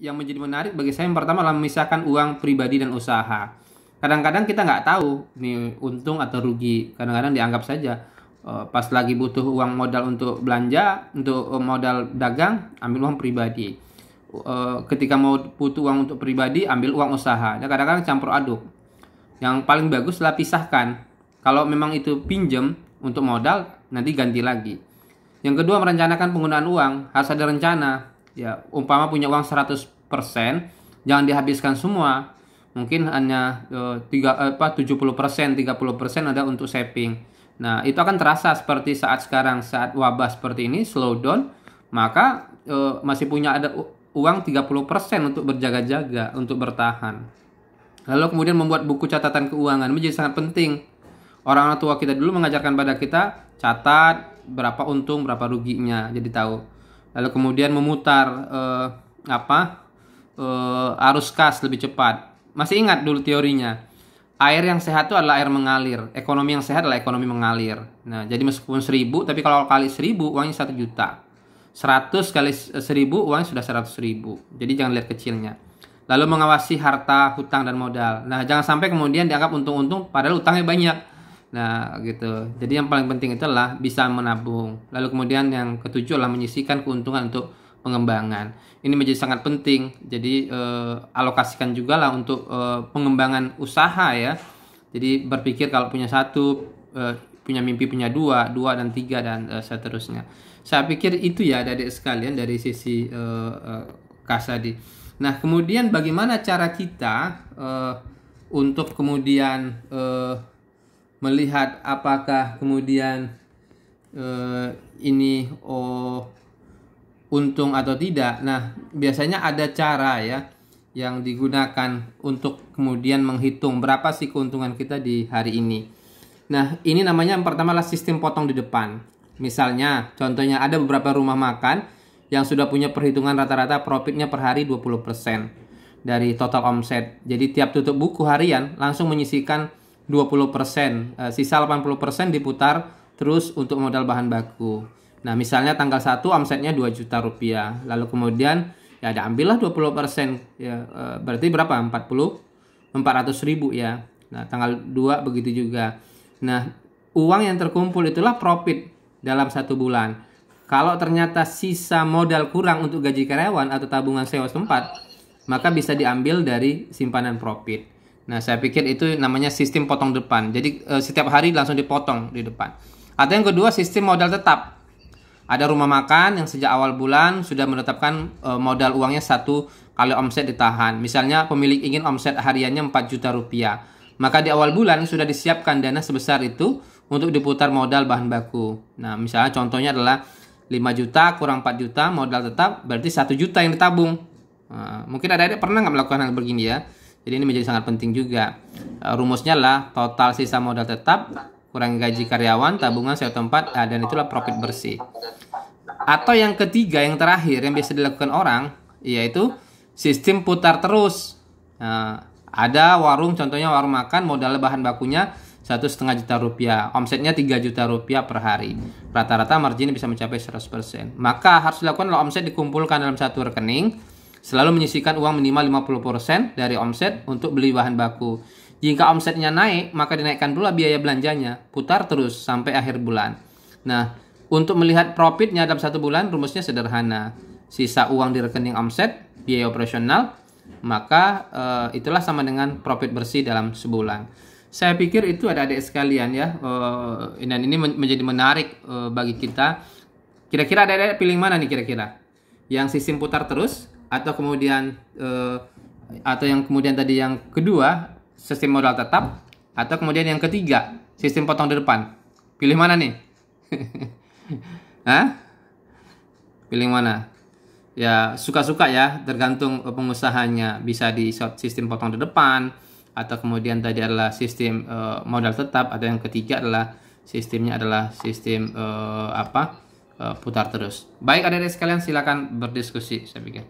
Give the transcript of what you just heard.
yang menjadi menarik bagi saya yang pertama adalah memisahkan uang pribadi dan usaha. Kadang-kadang kita nggak tahu nih untung atau rugi. Kadang-kadang dianggap saja eh, pas lagi butuh uang modal untuk belanja, untuk eh, modal dagang, ambil uang pribadi. Eh, ketika mau butuh uang untuk pribadi, ambil uang usaha. Ya, kadang-kadang campur aduk. Yang paling bagus adalah pisahkan. Kalau memang itu pinjam untuk modal, nanti ganti lagi. Yang kedua, merencanakan penggunaan uang. Harus ada rencana ya umpama punya uang 100% jangan dihabiskan semua mungkin hanya eh, tiga 3 apa 70% 30% ada untuk saving nah itu akan terasa seperti saat sekarang saat wabah seperti ini slow down. maka eh, masih punya ada uang 30% untuk berjaga-jaga untuk bertahan lalu kemudian membuat buku catatan keuangan menjadi sangat penting orang tua kita dulu mengajarkan pada kita catat berapa untung berapa ruginya jadi tahu lalu kemudian memutar eh, apa eh, arus kas lebih cepat masih ingat dulu teorinya air yang sehat itu adalah air mengalir ekonomi yang sehat adalah ekonomi mengalir nah jadi meskipun seribu tapi kalau kali seribu uangnya satu juta seratus kali seribu uangnya sudah seratus ribu jadi jangan lihat kecilnya lalu mengawasi harta hutang dan modal nah jangan sampai kemudian dianggap untung-untung padahal utangnya banyak Nah, gitu. Jadi yang paling penting itulah bisa menabung. Lalu kemudian yang ketujuh adalah menyisihkan keuntungan untuk pengembangan. Ini menjadi sangat penting. Jadi eh, alokasikan juga lah untuk eh, pengembangan usaha ya. Jadi berpikir kalau punya satu, eh, punya mimpi punya dua, dua dan tiga dan eh, seterusnya. Saya pikir itu ya dari sekalian dari sisi eh, eh, kasadi. Nah kemudian bagaimana cara kita eh, untuk kemudian eh, melihat apakah kemudian eh, ini oh untung atau tidak. Nah, biasanya ada cara ya yang digunakan untuk kemudian menghitung berapa sih keuntungan kita di hari ini. Nah, ini namanya yang pertama adalah sistem potong di depan. Misalnya, contohnya ada beberapa rumah makan yang sudah punya perhitungan rata-rata profitnya per hari 20% dari total omset. Jadi tiap tutup buku harian langsung menyisikan 20%. Uh, eh, sisa 80% diputar terus untuk modal bahan baku. Nah, misalnya tanggal 1 omsetnya 2 juta rupiah. Lalu kemudian ya ada ambillah 20% ya eh, berarti berapa? 40 400 ribu ya. Nah, tanggal 2 begitu juga. Nah, uang yang terkumpul itulah profit dalam satu bulan. Kalau ternyata sisa modal kurang untuk gaji karyawan atau tabungan sewa tempat, maka bisa diambil dari simpanan profit. Nah, saya pikir itu namanya sistem potong depan. Jadi e, setiap hari langsung dipotong di depan. atau yang kedua sistem modal tetap. Ada rumah makan yang sejak awal bulan sudah menetapkan e, modal uangnya satu kali omset ditahan. Misalnya pemilik ingin omset hariannya 4 juta rupiah. Maka di awal bulan sudah disiapkan dana sebesar itu untuk diputar modal bahan baku. Nah, misalnya contohnya adalah 5 juta kurang 4 juta modal tetap berarti 1 juta yang ditabung. Nah, mungkin ada-ada pernah nggak melakukan hal begini ya jadi ini menjadi sangat penting juga. Eh, rumusnya lah total sisa modal tetap kurang gaji karyawan, tabungan setiap tempat eh, dan itulah profit bersih. Atau yang ketiga, yang terakhir yang biasa dilakukan orang yaitu sistem putar terus. Nah, ada warung contohnya warung makan modal bahan bakunya satu setengah juta rupiah omsetnya 3 juta rupiah per hari rata-rata margin bisa mencapai 100% maka harus dilakukan kalau omset dikumpulkan dalam satu rekening Selalu menyisihkan uang minimal 50% dari omset untuk beli bahan baku. Jika omsetnya naik, maka dinaikkan pula biaya belanjanya. Putar terus sampai akhir bulan. Nah, untuk melihat profitnya dalam satu bulan, rumusnya sederhana. Sisa uang di rekening omset, biaya operasional, maka uh, itulah sama dengan profit bersih dalam sebulan. Saya pikir itu ada adik sekalian ya, uh, dan ini menjadi menarik uh, bagi kita. Kira-kira ada adik pilih mana nih kira-kira? Yang sistem putar terus atau kemudian eh, atau yang kemudian tadi yang kedua sistem modal tetap atau kemudian yang ketiga sistem potong di depan pilih mana nih Hah? pilih mana ya suka-suka ya tergantung pengusahanya bisa di sistem potong di depan atau kemudian tadi adalah sistem uh, modal tetap atau yang ketiga adalah sistemnya adalah sistem uh, apa uh, putar terus baik adik-adik sekalian silakan berdiskusi saya pikir